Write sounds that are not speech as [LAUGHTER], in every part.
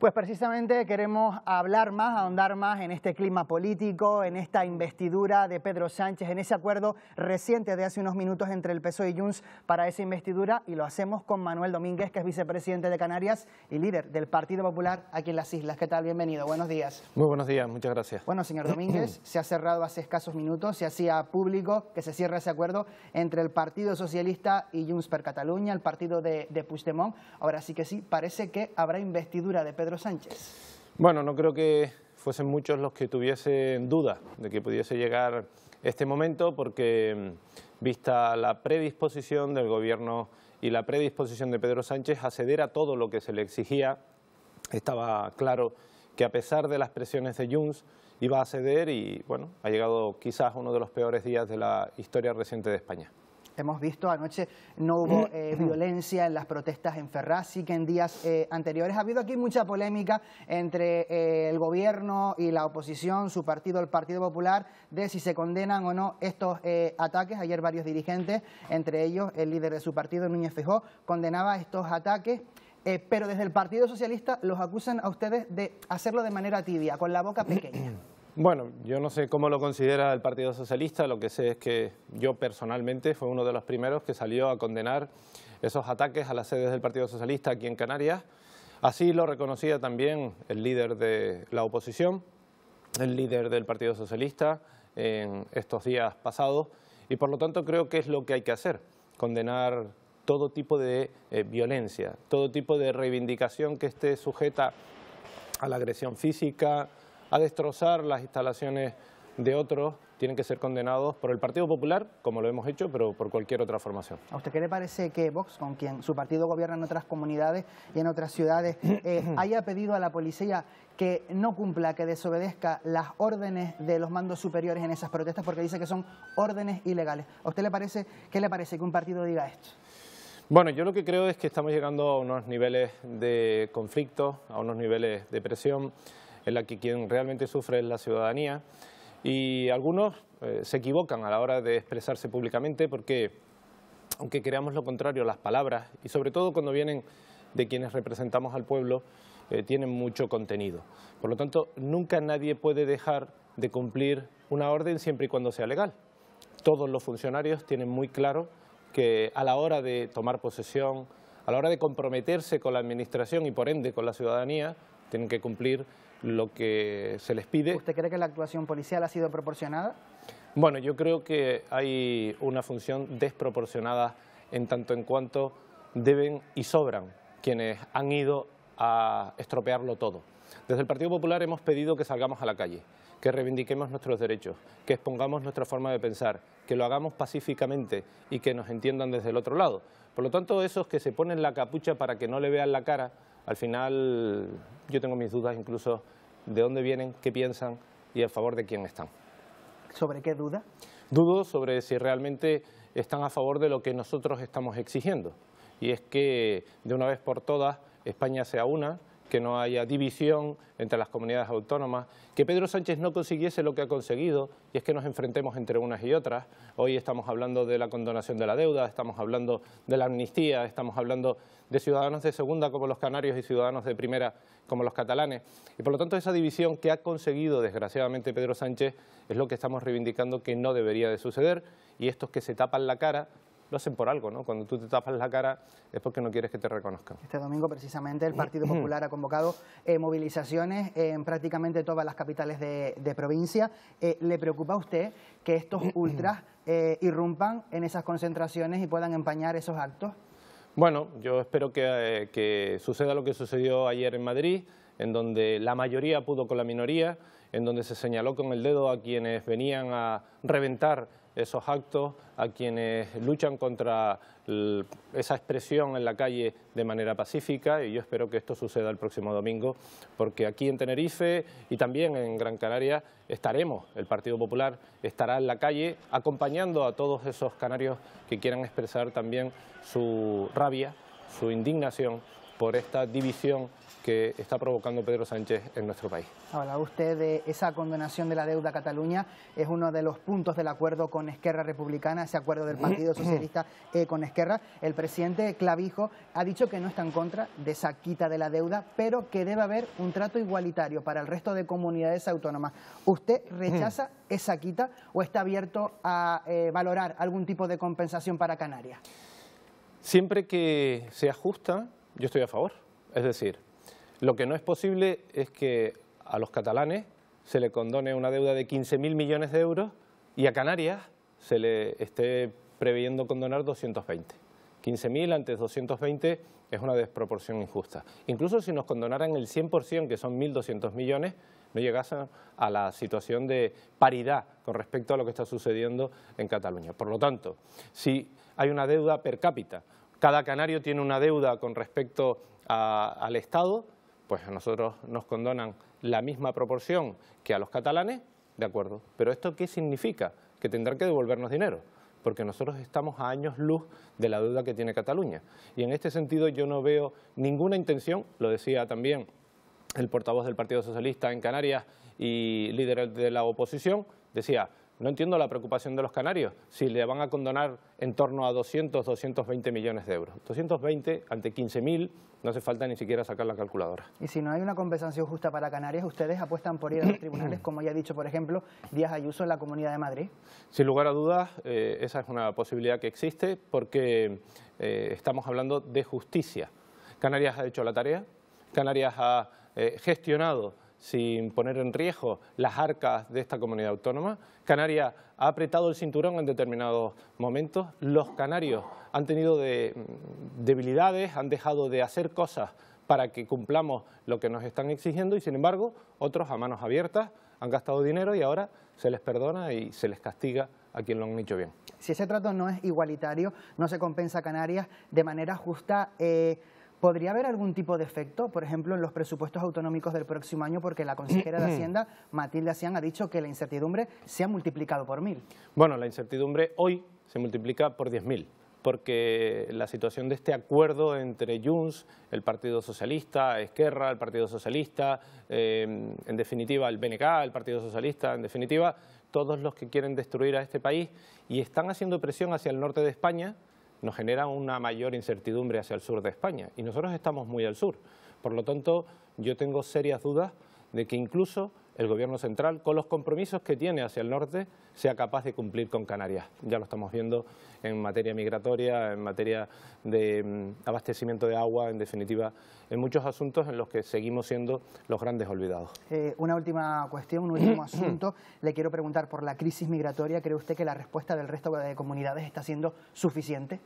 Pues precisamente queremos hablar más, ahondar más en este clima político, en esta investidura de Pedro Sánchez, en ese acuerdo reciente de hace unos minutos entre el PSOE y Junts para esa investidura y lo hacemos con Manuel Domínguez, que es vicepresidente de Canarias y líder del Partido Popular aquí en las Islas. ¿Qué tal? Bienvenido, buenos días. Muy buenos días, muchas gracias. Bueno, señor Domínguez, [CLEARS THROAT] se ha cerrado hace escasos minutos, se hacía público que se cierra ese acuerdo entre el Partido Socialista y Junts per Cataluña, el partido de, de Puigdemont. Ahora sí que sí, parece que habrá investidura de Pedro Sánchez? Bueno, no creo que fuesen muchos los que tuviesen duda de que pudiese llegar este momento porque mm, vista la predisposición del Gobierno y la predisposición de Pedro Sánchez a ceder a todo lo que se le exigía, estaba claro que a pesar de las presiones de Junts iba a ceder y bueno, ha llegado quizás uno de los peores días de la historia reciente de España hemos visto anoche no hubo mm. eh, violencia en las protestas en Ferraz, y que en días eh, anteriores. Ha habido aquí mucha polémica entre eh, el gobierno y la oposición, su partido, el Partido Popular, de si se condenan o no estos ataques. Ayer varios dirigentes, entre ellos el líder de su partido, Núñez Fejó, condenaba estos ataques. pero desde el Partido Socialista los acusan a ustedes de hacerlo de manera tibia, con la boca pequeña. [CLEARS THROAT] Bueno, yo no sé cómo lo considera el Partido Socialista, lo que sé es que yo personalmente fue uno de los primeros que salió a condenar esos ataques a las sedes del Partido Socialista aquí en Canarias. Así lo reconocía también el líder de la oposición, el líder del Partido Socialista en estos días pasados y por lo tanto creo que es lo que hay que hacer, condenar todo tipo de eh, violencia, todo tipo de reivindicación que esté sujeta a la agresión física, a destrozar las instalaciones de otros tienen que ser condenados por el Partido Popular, como lo hemos hecho, pero por cualquier otra formación. ¿A usted qué le parece que Vox, con quien su partido gobierna en otras comunidades y en otras ciudades, eh, [CLEARS THROAT] haya pedido a la policía que no cumpla, que desobedezca las órdenes de los mandos superiores en esas protestas porque dice que son órdenes ilegales? ¿A usted le parece, qué le parece que un partido diga esto? Bueno, yo lo que creo es que estamos llegando a unos niveles de conflicto, a unos niveles de presión en la que quien realmente sufre es la ciudadanía. Y algunos eh, se equivocan a la hora de expresarse públicamente porque, aunque creamos lo contrario, las palabras, y sobre todo cuando vienen de quienes representamos al pueblo, eh, tienen mucho contenido. Por lo tanto, nunca nadie puede dejar de cumplir una orden siempre y cuando sea legal. Todos los funcionarios tienen muy claro que a la hora de tomar posesión, a la hora de comprometerse con la Administración y por ende con la ciudadanía, tienen que cumplir lo que se les pide. ¿Usted cree que la actuación policial ha sido proporcionada? Bueno, yo creo que hay una función desproporcionada en tanto en cuanto deben y sobran quienes han ido a estropearlo todo. Desde el Partido Popular hemos pedido que salgamos a la calle, que reivindiquemos nuestros derechos, que expongamos nuestra forma de pensar, que lo hagamos pacíficamente y que nos entiendan desde el otro lado. Por lo tanto, esos que se ponen la capucha para que no le vean la cara, al final yo tengo mis dudas incluso de dónde vienen, qué piensan y a favor de quién están. ¿Sobre qué duda? Dudo sobre si realmente están a favor de lo que nosotros estamos exigiendo. Y es que de una vez por todas España sea una, que no haya división entre las comunidades autónomas, que Pedro Sánchez no consiguiese lo que ha conseguido, y es que nos enfrentemos entre unas y otras. Hoy estamos hablando de la condonación de la deuda, estamos hablando de la amnistía, estamos hablando de ciudadanos de segunda como los canarios y ciudadanos de primera como los catalanes. Y por lo tanto esa división que ha conseguido desgraciadamente Pedro Sánchez es lo que estamos reivindicando que no debería de suceder y estos que se tapan la cara lo hacen por algo, ¿no? Cuando tú te tapas la cara es porque no quieres que te reconozcan. Este domingo precisamente el mm. Partido mm. Popular ha convocado eh, movilizaciones en prácticamente todas las capitales de, provincia. Eh, ¿Le preocupa a usted que estos mm. ultras eh, irrumpan en esas concentraciones y puedan empañar esos actos? Bueno, yo espero que suceda lo que sucedió ayer en Madrid, en donde la mayoría pudo con la minoría, en donde se señaló con el dedo a quienes venían a reventar esos actos, a quienes luchan contra esa expresión en la calle de manera pacífica y yo espero que esto suceda el próximo domingo porque aquí en Tenerife y también en Gran Canaria estaremos, el Partido Popular estará en la calle acompañando a todos esos canarios que quieran expresar también su rabia, su indignación por esta división que está provocando Pedro Sánchez en nuestro país. Habla usted de eh, esa condonación de la deuda a Cataluña, es uno de los puntos del acuerdo con Esquerra Republicana, ese acuerdo del Partido [CLEARS THROAT] Socialista eh, con Esquerra. El presidente Clavijo ha dicho que no está en contra de esa quita de la deuda, pero que debe haber un trato igualitario para el resto de comunidades autónomas. ¿Usted [CLEARS THROAT] rechaza esa quita o está abierto a eh, valorar algún tipo de compensación para Canarias? Siempre que sea justa yo estoy a favor. Es decir, lo que no es posible es que a los catalanes se le condone una deuda de 15.000 millones de euros y a Canarias se le esté previendo condonar 220. 15.000 antes 220 es una desproporción injusta. Incluso si nos condonaran el 100%, que son 1.200 millones, no llegasen a la situación de paridad con respecto a lo que está sucediendo en Cataluña. Por lo tanto, si hay una deuda per cápita cada canario tiene una deuda con respecto al Estado, pues a nosotros nos condonan la misma proporción que a los catalanes, de acuerdo. Pero ¿esto qué significa? Que tendrán que devolvernos dinero, porque nosotros estamos a años luz de la deuda que tiene Cataluña. Y en este sentido yo no veo ninguna intención, lo decía también el portavoz del Partido Socialista en Canarias y líder de la oposición, decía, no entiendo la preocupación de los canarios si le van a condonar en torno a 200, 220 millones de euros. 220 ante 15.000 no hace falta ni siquiera sacar la calculadora. Y si no hay una compensación justa para Canarias, ustedes apuestan por ir a los [CLEARS THROAT] tribunales, como ya ha dicho, por ejemplo, Díaz Ayuso en la Comunidad de Madrid. Sin lugar a dudas, eh, esa es una posibilidad que existe porque eh, estamos hablando de justicia. Canarias ha hecho la tarea, Canarias ha eh, gestionado sin poner en riesgo las arcas de esta comunidad autónoma. Canarias ha apretado el cinturón en determinados momentos. Los canarios han tenido mm, debilidades, han dejado de hacer cosas para que cumplamos lo que nos están exigiendo y sin embargo otros a manos abiertas han gastado dinero y ahora se les perdona y se les castiga a quien lo han hecho bien. Si ese trato no es igualitario, no se compensa Canarias de manera justa. Eh, ¿Podría haber algún tipo de efecto, por ejemplo, en los presupuestos autonómicos del próximo año? Porque la consejera de [CLEARS THROAT] Hacienda, Matilde Asián, ha dicho que la incertidumbre se ha multiplicado por mil. Bueno, la incertidumbre hoy se multiplica por diez mil. porque la situación de este acuerdo entre Junts, el Partido Socialista, Esquerra, el Partido Socialista, eh, en definitiva el BNK, el Partido Socialista, en definitiva todos los que quieren destruir a este país y están haciendo presión hacia el norte de España nos genera una mayor incertidumbre hacia el sur de España y nosotros estamos muy al sur. Por lo tanto, yo tengo serias dudas de que incluso el Gobierno central con los compromisos que tiene hacia el norte sea capaz de cumplir con Canarias. Ya lo estamos viendo en materia migratoria, en materia de mm, abastecimiento de agua, en definitiva, en muchos asuntos en los que seguimos siendo los grandes olvidados. Eh, una última cuestión, un último [CLEARS THROAT] asunto. Le quiero preguntar por la crisis migratoria. ¿Cree usted que la respuesta del resto de comunidades está siendo suficiente?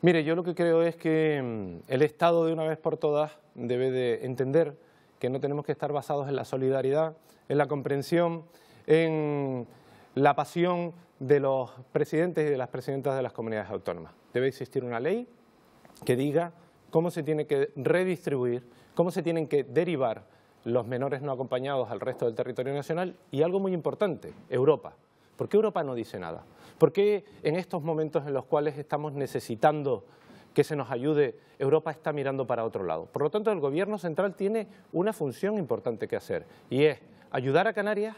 Mire, yo lo que creo es que mm, el Estado de una vez por todas debe de entender que no tenemos que estar basados en la solidaridad, en la comprensión, en la pasión de los presidentes y de las presidentas de las comunidades autónomas. Debe existir una ley que diga cómo se tiene que redistribuir, cómo se tienen que derivar los menores no acompañados al resto del territorio nacional y algo muy importante, Europa. ¿Por qué Europa no dice nada? ¿Por qué en estos momentos en los cuales estamos necesitando que se nos ayude, Europa está mirando para otro lado. Por lo tanto, el Gobierno central tiene una función importante que hacer y es ayudar a Canarias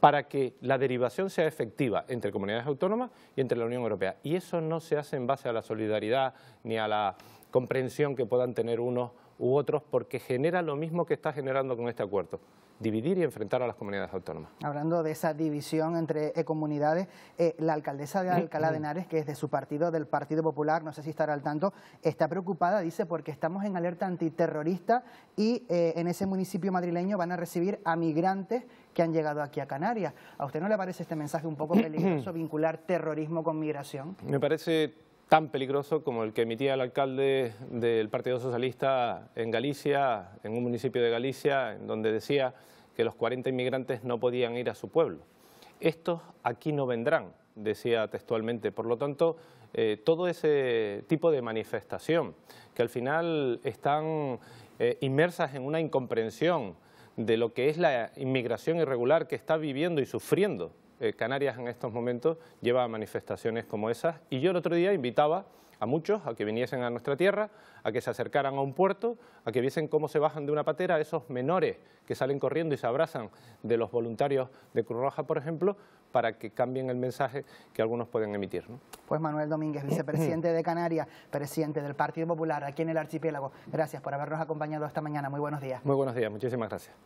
para que la derivación sea efectiva entre comunidades autónomas y entre la Unión Europea. Y eso no se hace en base a la solidaridad ni a la comprensión que puedan tener unos u otros porque genera lo mismo que está generando con este acuerdo, dividir y enfrentar a las comunidades autónomas. Hablando de esa división entre eh, comunidades, eh, la alcaldesa de Alcalá de mm. Henares, que es de su partido, del Partido Popular, no sé si estará al tanto, está preocupada, dice, porque estamos en alerta antiterrorista y eh, en ese municipio madrileño van a recibir a migrantes que han llegado aquí a Canarias. ¿A usted no le parece este mensaje un poco [CLEARS THROAT] peligroso, vincular terrorismo con migración? Me parece tan peligroso como el que emitía el alcalde del Partido Socialista en Galicia, en un municipio de Galicia, en donde decía que los 40 inmigrantes no podían ir a su pueblo. Estos aquí no vendrán, decía textualmente. Por lo tanto, eh, todo ese tipo de manifestación, que al final están eh, inmersas en una incomprensión de lo que es la inmigración irregular que está viviendo y sufriendo eh, Canarias en estos momentos lleva manifestaciones como esas. Y yo el otro día invitaba a muchos a que viniesen a nuestra tierra, a que se acercaran a un puerto, a que viesen cómo se bajan de una patera esos menores que salen corriendo y se abrazan de los voluntarios de Cruz Roja, por ejemplo, para que cambien el mensaje que algunos pueden emitir. Pues Manuel Domínguez, vicepresidente de Canarias, presidente del Partido Popular aquí en el archipiélago, gracias por habernos acompañado esta mañana. Muy buenos días. Muy buenos días, muchísimas gracias.